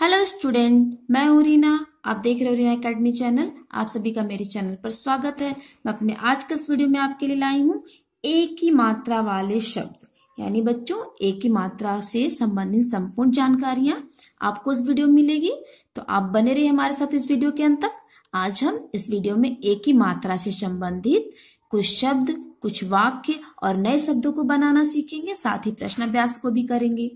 hello student मैं हूं रीना आप देख रहे हो रीना अकेडमी चैनल आप सभी का मेरे चैनल पर स्वागत है मैं अपने आज के इस वीडियो में आपके लिए लाई हूँ एक ही मात्रा वाले शब्द यानी बच्चों एक ही मात्रा से संबंधित संपूर्ण जानकारियां आपको इस वीडियो में मिलेगी तो आप बने रहिए हमारे साथ इस वीडियो के अंत तक आज हम इस वीडियो में एक ही मात्रा से संबंधित कुछ शब्द कुछ वाक्य और नए शब्दों को बनाना सीखेंगे साथ ही प्रश्न अभ्यास को भी करेंगे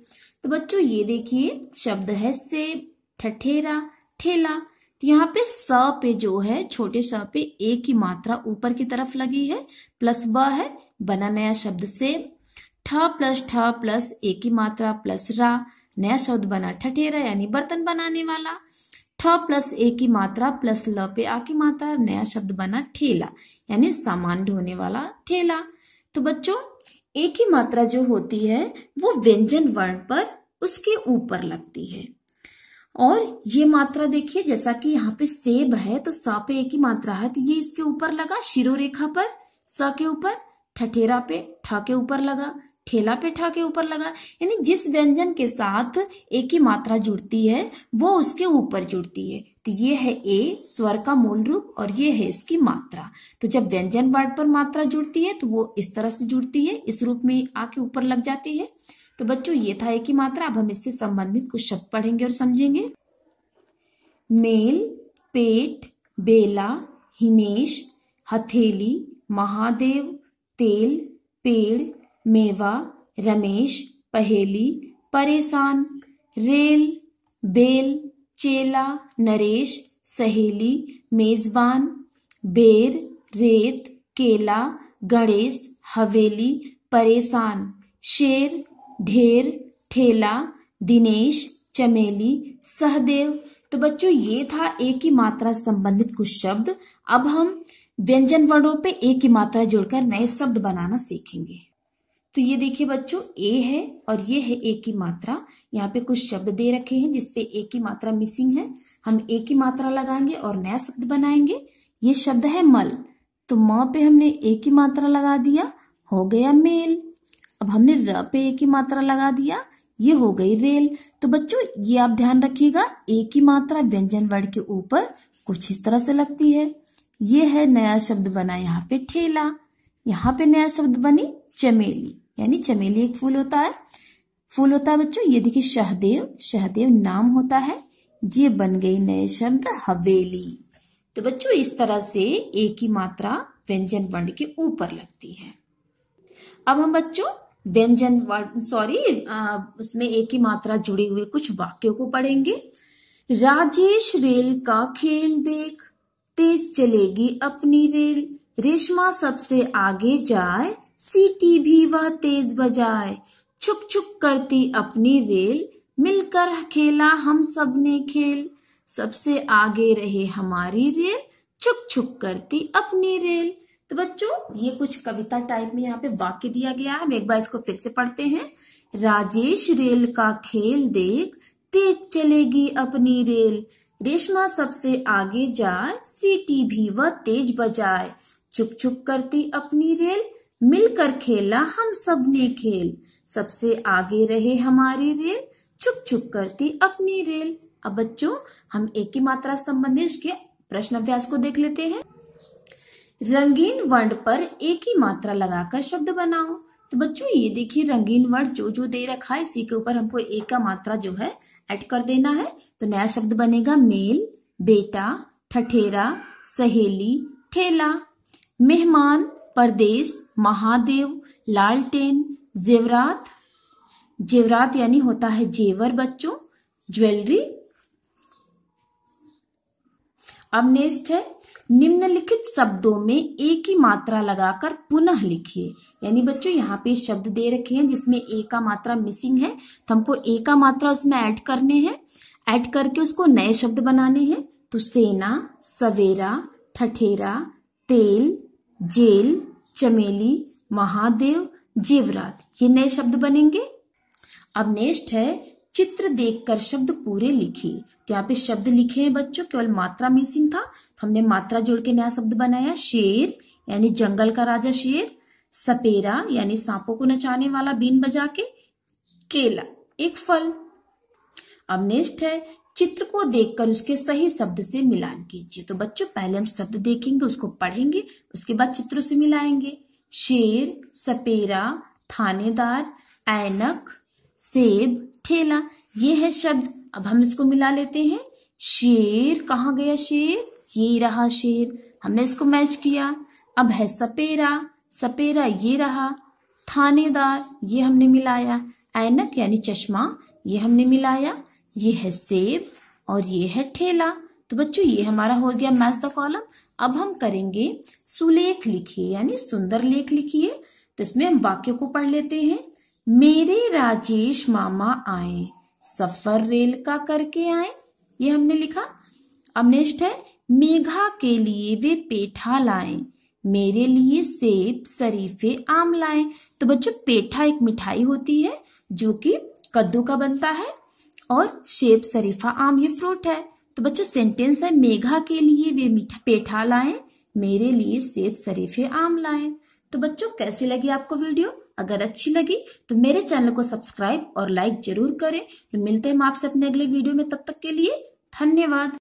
तो बच्चों ये देखिए शब्द है सेब ठठेरा ठेला तो यहाँ पे स पे जो है छोटे स पे ए की मात्रा ऊपर की तरफ लगी है प्लस ब है बना नया शब्द सेब ठ प्लस ठ प्लस ए की मात्रा प्लस रा नया शब्द बना ठठेरा यानी बर्तन बनाने वाला ठ प्लस ए की मात्रा प्लस ल पे आ की मात्रा नया शब्द बना ठेला यानी सामान ढोने वाला ठेला तो बच्चों ए की मात्रा जो होती है वो व्यंजन वर्ण पर उसके ऊपर लगती है और ये मात्रा देखिए जैसा कि यहाँ पे सेब है तो सा पे ए की मात्रा है तो ये इसके ऊपर लगा शिरो रेखा पर स के ऊपर ठठेरा पे ठा के ऊपर लगा ठेला पेठा के ऊपर लगा यानी जिस व्यंजन के साथ ए की मात्रा जुड़ती है वो उसके ऊपर जुड़ती है तो ये है ए स्वर का मूल रूप और ये है इसकी मात्रा तो जब व्यंजन वर्ड पर मात्रा जुड़ती है तो वो इस तरह से जुड़ती है इस रूप में आके ऊपर लग जाती है तो बच्चों ये था एक ही मात्रा अब हम इससे संबंधित कुछ शब्द पढ़ेंगे और समझेंगे मेल पेट बेला हिमेश हथेली महादेव तेल पेड़ मेवा रमेश पहेली परेशान रेल बेल चेला नरेश सहेली मेजबान बेर रेत केला गणेश हवेली परेशान शेर ढेर ठेला दिनेश चमेली सहदेव तो बच्चों ये था एक ही मात्रा संबंधित कुछ शब्द अब हम व्यंजन वर्णों पे एक ही मात्रा जोड़कर नए शब्द बनाना सीखेंगे तो ये देखिए बच्चों ए है और ये है ए की मात्रा यहाँ पे कुछ शब्द दे रखे हैं जिसपे ए की मात्रा मिसिंग है हम ए की मात्रा लगाएंगे और नया शब्द बनाएंगे ये शब्द है मल तो म पे हमने ए की मात्रा लगा दिया हो गया मेल अब हमने र पे ए की मात्रा लगा दिया ये हो गई रेल तो बच्चों ये आप ध्यान रखिएगा ए की मात्रा व्यंजन वर्ड के ऊपर कुछ इस तरह से लगती है ये है नया शब्द बना यहाँ पे ठेला यहाँ पे नया शब्द बनी चमेली यानी चमेली एक फूल होता है फूल होता है बच्चों ये देखिए शहदेव शहदेव नाम होता है ये बन गई नए शब्द हवेली तो बच्चों इस तरह से एक ही मात्रा व्यंजन वर्ण के ऊपर लगती है अब हम बच्चों व्यंजन वर्ण सॉरी उसमें एक ही मात्रा जुड़े हुए कुछ वाक्यों को पढ़ेंगे राजेश रेल का खेल देख तेज चलेगी अपनी रेल रेशमा सबसे आगे जाए सीटी भी वह तेज बजाए छुक छुक करती अपनी रेल मिलकर खेला हम सब ने खेल सबसे आगे रहे हमारी रेल छुक छुक करती अपनी रेल तो बच्चों ये कुछ कविता टाइप में यहाँ पे वाक्य दिया गया है हम एक बार इसको फिर से पढ़ते हैं राजेश रेल का खेल देख तेज चलेगी अपनी रेल रेशमा सबसे आगे जाए सीटी भी वह तेज बजाए छुक छुक करती अपनी रेल मिलकर खेला हम सब ने खेल सबसे आगे रहे हमारी रेल छुप छुप करती अपनी रेल अब बच्चों हम एक ही मात्रा संबंधित उसके प्रश्न अभ्यास को देख लेते हैं रंगीन वर्ण पर एक ही मात्रा लगाकर शब्द बनाओ तो बच्चों ये देखिए रंगीन वर्ण जो जो दे रखा है इसी के ऊपर हमको एक का मात्रा जो है ऐड कर देना है तो नया शब्द बनेगा मेल बेटा ठठेरा सहेली ठेला मेहमान परदेश महादेव लालटेन जेवरात जेवरात यानी होता है जेवर बच्चों ज्वेलरी अब नेक्स्ट है निम्नलिखित शब्दों में एक ही मात्रा लगाकर पुनः लिखिए यानी बच्चों यहाँ पे शब्द दे रखे हैं जिसमें ए का मात्रा मिसिंग है तो हमको ए का मात्रा उसमें ऐड करने हैं ऐड करके उसको नए शब्द बनाने हैं तो सेना सवेरा ठठेरा तेल जेल चमेली महादेव जीवरात ये नए शब्द बनेंगे अब नेक्स्ट है चित्र देखकर शब्द पूरे लिखिए तो यहाँ पे शब्द लिखे हैं बच्चों केवल मात्रा मिसिंग था तो हमने मात्रा जोड़ के नया शब्द बनाया शेर यानी जंगल का राजा शेर सपेरा यानी सांपों को नचाने वाला बीन बजा के केला एक फल अब नेक्स्ट है चित्र को देखकर उसके सही शब्द से मिलान कीजिए तो बच्चों पहले हम शब्द देखेंगे उसको पढ़ेंगे उसके बाद चित्र से मिलाएंगे शेर सपेरा थानेदार ऐनक सेब ठेला ये है शब्द अब हम इसको मिला लेते हैं शेर कहाँ गया शेर ये रहा शेर हमने इसको मैच किया अब है सपेरा सपेरा ये रहा थानेदार ये हमने मिलाया ऐनक यानी चश्मा ये हमने मिलाया ये है सेब और ये है ठेला तो बच्चों ये हमारा हो गया मैच द कॉलम अब हम करेंगे सुलेख लिखिए यानी सुंदर लेख लिखिए तो इसमें हम वाक्य को पढ़ लेते हैं मेरे राजेश मामा आए सफर रेल का करके आए ये हमने लिखा अब नेक्स्ट है मेघा के लिए वे पेठा लाए मेरे लिए सेब शरीफे आम लाए तो बच्चों पेठा एक मिठाई होती है जो कि कद्दू का बनता है और शेब शरीफा आम ये फ्रूट है तो बच्चों सेंटेंस है मेघा के लिए वे मीठा पेठा लाए मेरे लिए सेब शरीफे आम लाए तो बच्चों कैसी लगी आपको वीडियो अगर अच्छी लगी तो मेरे चैनल को सब्सक्राइब और लाइक जरूर करें तो मिलते हैं हम आपसे अपने अगले वीडियो में तब तक के लिए धन्यवाद